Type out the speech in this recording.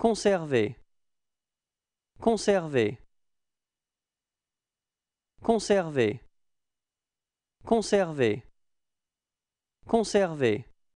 Conserver. Conserver. Conserver. Conserver. Conserver.